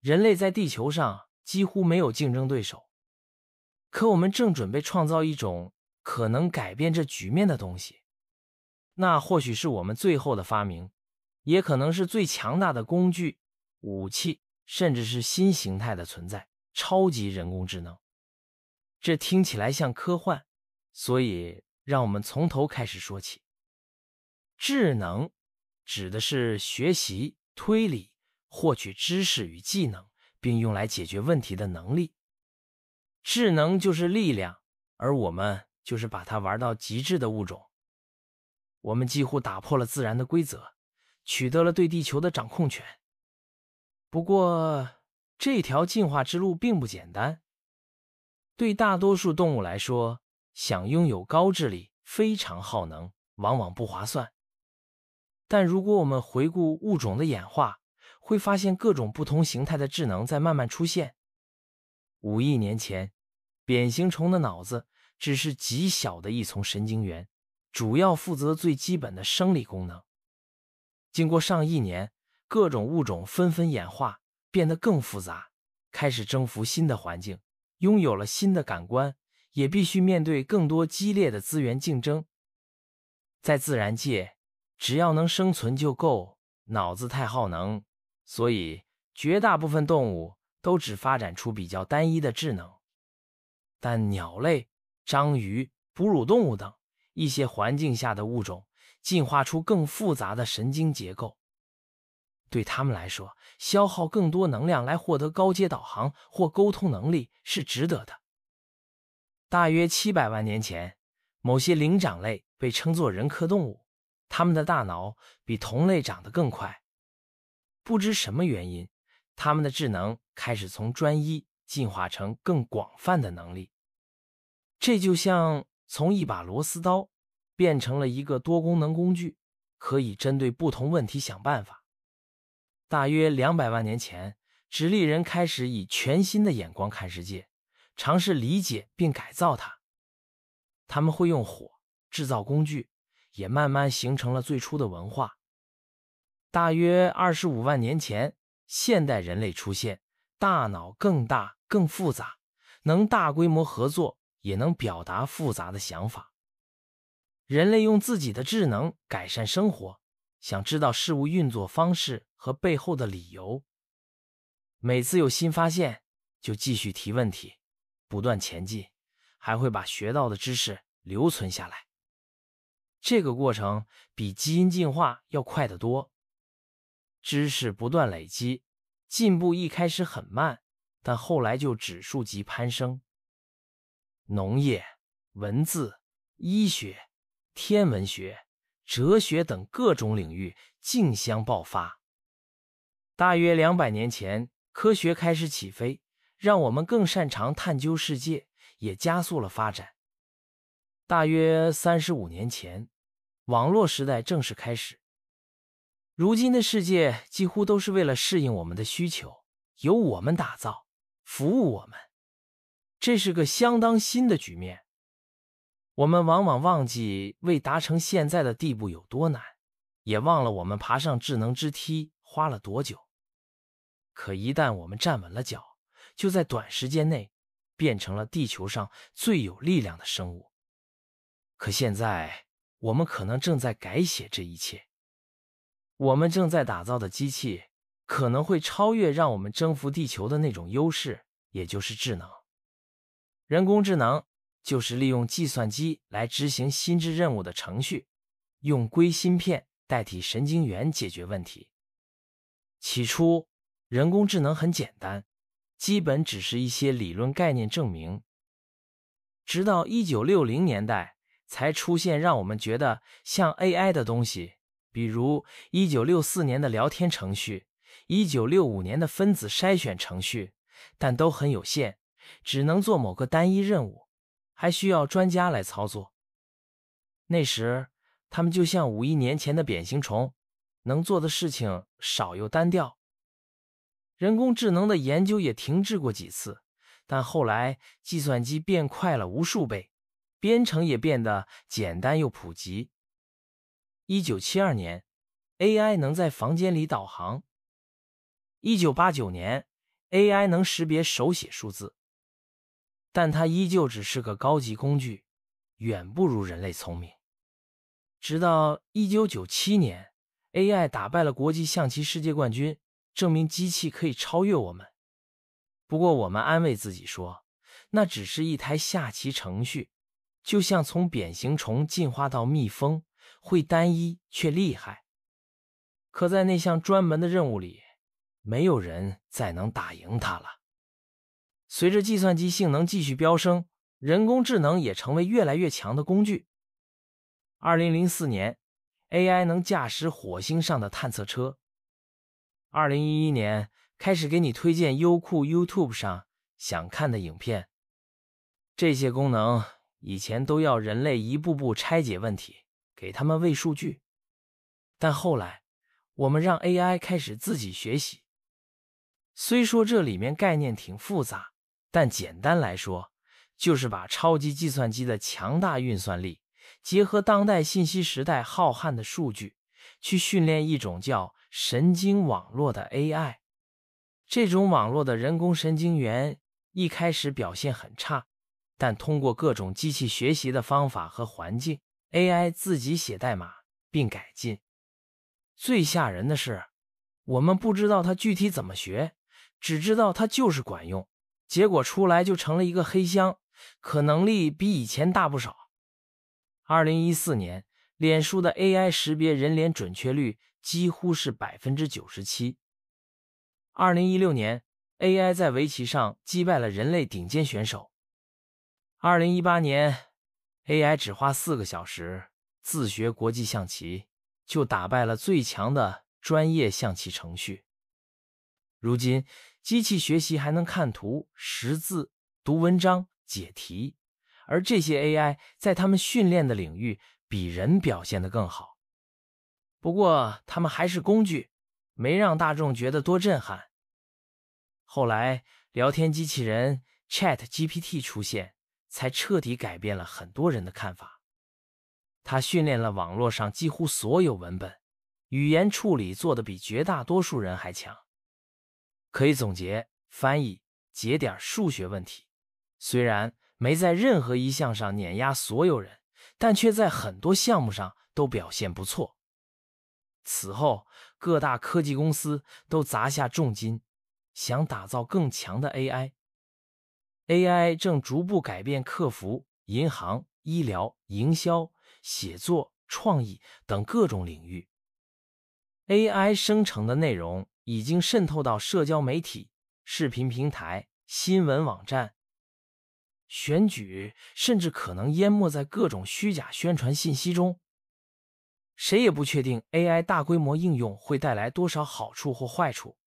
人类在地球上几乎没有竞争对手，可我们正准备创造一种可能改变这局面的东西。那或许是我们最后的发明，也可能是最强大的工具、武器，甚至是新形态的存在——超级人工智能。这听起来像科幻，所以让我们从头开始说起。智能指的是学习、推理。获取知识与技能，并用来解决问题的能力。智能就是力量，而我们就是把它玩到极致的物种。我们几乎打破了自然的规则，取得了对地球的掌控权。不过，这条进化之路并不简单。对大多数动物来说，想拥有高智力非常耗能，往往不划算。但如果我们回顾物种的演化，会发现各种不同形态的智能在慢慢出现。五亿年前，扁形虫的脑子只是极小的一丛神经元，主要负责最基本的生理功能。经过上亿年，各种物种纷纷演化，变得更复杂，开始征服新的环境，拥有了新的感官，也必须面对更多激烈的资源竞争。在自然界，只要能生存就够，脑子太耗能。所以，绝大部分动物都只发展出比较单一的智能，但鸟类、章鱼、哺乳动物等一些环境下的物种进化出更复杂的神经结构。对他们来说，消耗更多能量来获得高阶导航或沟通能力是值得的。大约七百万年前，某些灵长类被称作人科动物，它们的大脑比同类长得更快。不知什么原因，他们的智能开始从专一进化成更广泛的能力，这就像从一把螺丝刀变成了一个多功能工具，可以针对不同问题想办法。大约两百万年前，直立人开始以全新的眼光看世界，尝试理解并改造它。他们会用火制造工具，也慢慢形成了最初的文化。大约二十五万年前，现代人类出现，大脑更大更复杂，能大规模合作，也能表达复杂的想法。人类用自己的智能改善生活，想知道事物运作方式和背后的理由。每次有新发现，就继续提问题，不断前进，还会把学到的知识留存下来。这个过程比基因进化要快得多。知识不断累积，进步一开始很慢，但后来就指数级攀升。农业、文字、医学、天文学、哲学等各种领域竞相爆发。大约两百年前，科学开始起飞，让我们更擅长探究世界，也加速了发展。大约三十五年前，网络时代正式开始。如今的世界几乎都是为了适应我们的需求，由我们打造，服务我们。这是个相当新的局面。我们往往忘记为达成现在的地步有多难，也忘了我们爬上智能之梯花了多久。可一旦我们站稳了脚，就在短时间内变成了地球上最有力量的生物。可现在，我们可能正在改写这一切。我们正在打造的机器可能会超越让我们征服地球的那种优势，也就是智能。人工智能就是利用计算机来执行心智任务的程序，用硅芯片代替神经元解决问题。起初，人工智能很简单，基本只是一些理论概念证明。直到1960年代，才出现让我们觉得像 AI 的东西。比如1964年的聊天程序，1965年的分子筛选程序，但都很有限，只能做某个单一任务，还需要专家来操作。那时，他们就像五亿年前的扁形虫，能做的事情少又单调。人工智能的研究也停滞过几次，但后来计算机变快了无数倍，编程也变得简单又普及。一九七二年，AI 能在房间里导航；一九八九年，AI 能识别手写数字，但它依旧只是个高级工具，远不如人类聪明。直到一九九七年，AI 打败了国际象棋世界冠军，证明机器可以超越我们。不过，我们安慰自己说，那只是一台下棋程序，就像从扁形虫进化到蜜蜂。会单一却厉害，可在那项专门的任务里，没有人再能打赢他了。随着计算机性能继续飙升，人工智能也成为越来越强的工具。二零零四年，AI 能驾驶火星上的探测车；二零一一年开始给你推荐优酷、YouTube 上想看的影片。这些功能以前都要人类一步步拆解问题。给他们喂数据，但后来我们让 AI 开始自己学习。虽说这里面概念挺复杂，但简单来说，就是把超级计算机的强大运算力结合当代信息时代浩瀚的数据，去训练一种叫神经网络的 AI。这种网络的人工神经元一开始表现很差，但通过各种机器学习的方法和环境。AI 自己写代码并改进，最吓人的是，我们不知道它具体怎么学，只知道它就是管用。结果出来就成了一个黑箱，可能力比以前大不少。二零一四年，脸书的 AI 识别人脸准确率几乎是百分之九十七。二零一六年，AI 在围棋上击败了人类顶尖选手。二零一八年。AI 只花四个小时自学国际象棋，就打败了最强的专业象棋程序。如今，机器学习还能看图、识字、读文章、解题，而这些 AI 在他们训练的领域比人表现得更好。不过，他们还是工具，没让大众觉得多震撼。后来，聊天机器人 ChatGPT 出现。才彻底改变了很多人的看法。他训练了网络上几乎所有文本，语言处理做得比绝大多数人还强。可以总结：翻译、解点数学问题，虽然没在任何一项上碾压所有人，但却在很多项目上都表现不错。此后，各大科技公司都砸下重金，想打造更强的 AI。AI 正逐步改变客服、银行、医疗、营销、写作、创意等各种领域。AI 生成的内容已经渗透到社交媒体、视频平台、新闻网站、选举，甚至可能淹没在各种虚假宣传信息中。谁也不确定 AI 大规模应用会带来多少好处或坏处。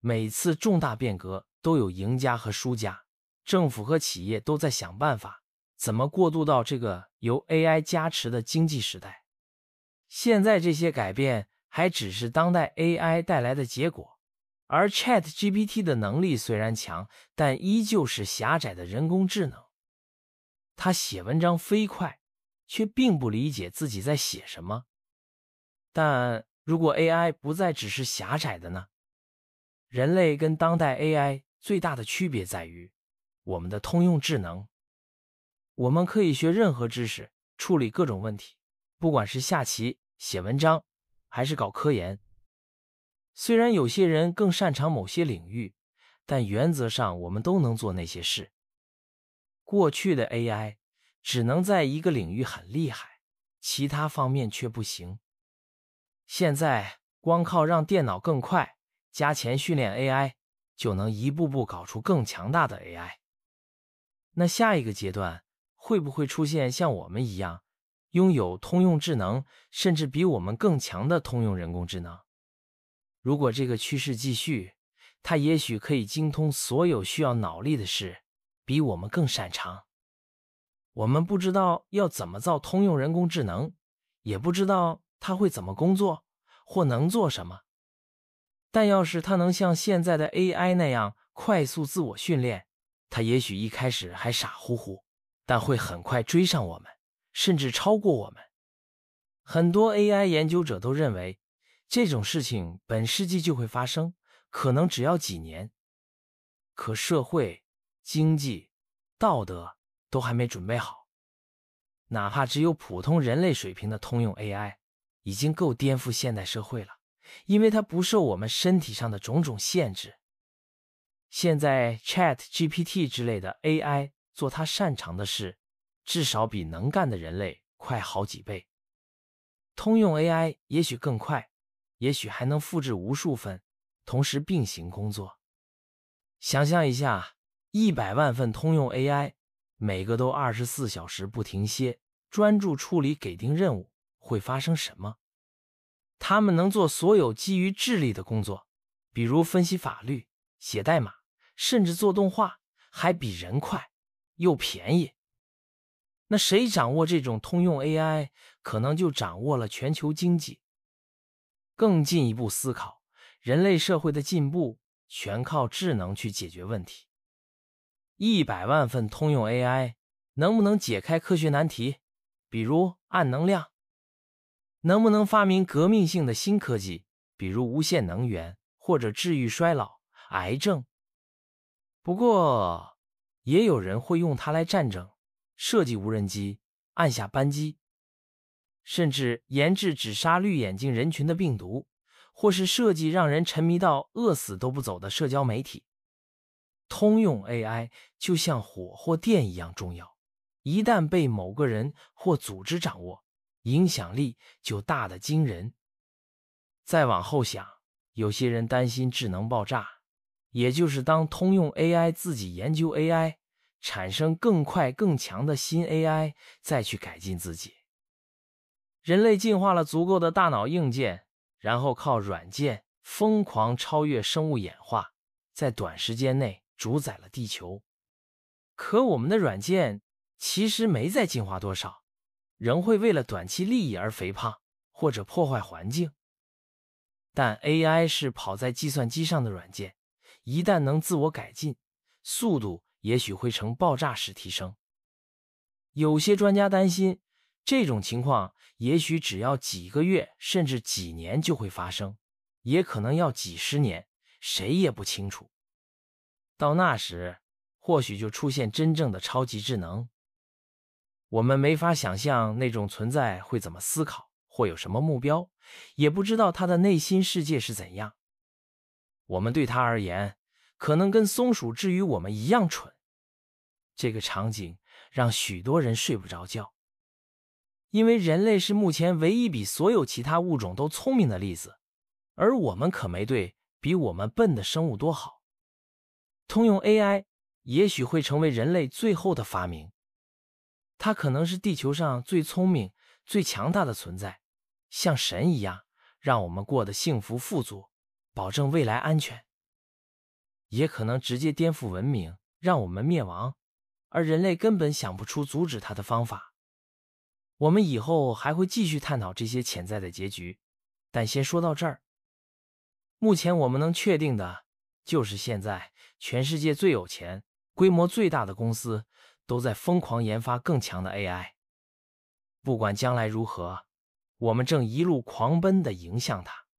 每次重大变革都有赢家和输家。政府和企业都在想办法，怎么过渡到这个由 AI 加持的经济时代。现在这些改变还只是当代 AI 带来的结果，而 ChatGPT 的能力虽然强，但依旧是狭窄的人工智能。它写文章飞快，却并不理解自己在写什么。但如果 AI 不再只是狭窄的呢？人类跟当代 AI 最大的区别在于。我们的通用智能，我们可以学任何知识，处理各种问题，不管是下棋、写文章，还是搞科研。虽然有些人更擅长某些领域，但原则上我们都能做那些事。过去的 AI 只能在一个领域很厉害，其他方面却不行。现在，光靠让电脑更快、加钱训练 AI，就能一步步搞出更强大的 AI。那下一个阶段会不会出现像我们一样拥有通用智能，甚至比我们更强的通用人工智能？如果这个趋势继续，它也许可以精通所有需要脑力的事，比我们更擅长。我们不知道要怎么造通用人工智能，也不知道它会怎么工作或能做什么。但要是它能像现在的 AI 那样快速自我训练。它也许一开始还傻乎乎，但会很快追上我们，甚至超过我们。很多 AI 研究者都认为，这种事情本世纪就会发生，可能只要几年。可社会、经济、道德都还没准备好。哪怕只有普通人类水平的通用 AI，已经够颠覆现代社会了，因为它不受我们身体上的种种限制。现在 ChatGPT 之类的 AI 做它擅长的事，至少比能干的人类快好几倍。通用 AI 也许更快，也许还能复制无数份，同时并行工作。想象一下，一百万份通用 AI，每个都二十四小时不停歇，专注处理给定任务，会发生什么？他们能做所有基于智力的工作，比如分析法律、写代码。甚至做动画还比人快又便宜，那谁掌握这种通用 AI，可能就掌握了全球经济。更进一步思考，人类社会的进步全靠智能去解决问题。一百万份通用 AI 能不能解开科学难题，比如暗能量？能不能发明革命性的新科技，比如无限能源或者治愈衰老、癌症？不过，也有人会用它来战争，设计无人机，按下扳机，甚至研制只杀绿眼睛人群的病毒，或是设计让人沉迷到饿死都不走的社交媒体。通用 AI 就像火或电一样重要，一旦被某个人或组织掌握，影响力就大得惊人。再往后想，有些人担心智能爆炸。也就是当通用 AI 自己研究 AI，产生更快更强的新 AI，再去改进自己。人类进化了足够的大脑硬件，然后靠软件疯狂超越生物演化，在短时间内主宰了地球。可我们的软件其实没再进化多少，仍会为了短期利益而肥胖或者破坏环境。但 AI 是跑在计算机上的软件。一旦能自我改进，速度也许会呈爆炸式提升。有些专家担心，这种情况也许只要几个月，甚至几年就会发生，也可能要几十年，谁也不清楚。到那时，或许就出现真正的超级智能。我们没法想象那种存在会怎么思考，或有什么目标，也不知道他的内心世界是怎样。我们对他而言。可能跟松鼠之于我们一样蠢，这个场景让许多人睡不着觉。因为人类是目前唯一比所有其他物种都聪明的例子，而我们可没对比我们笨的生物多好。通用 AI 也许会成为人类最后的发明，它可能是地球上最聪明、最强大的存在，像神一样，让我们过得幸福富足，保证未来安全。也可能直接颠覆文明，让我们灭亡，而人类根本想不出阻止它的方法。我们以后还会继续探讨这些潜在的结局，但先说到这儿。目前我们能确定的就是，现在全世界最有钱、规模最大的公司都在疯狂研发更强的 AI。不管将来如何，我们正一路狂奔地迎向它。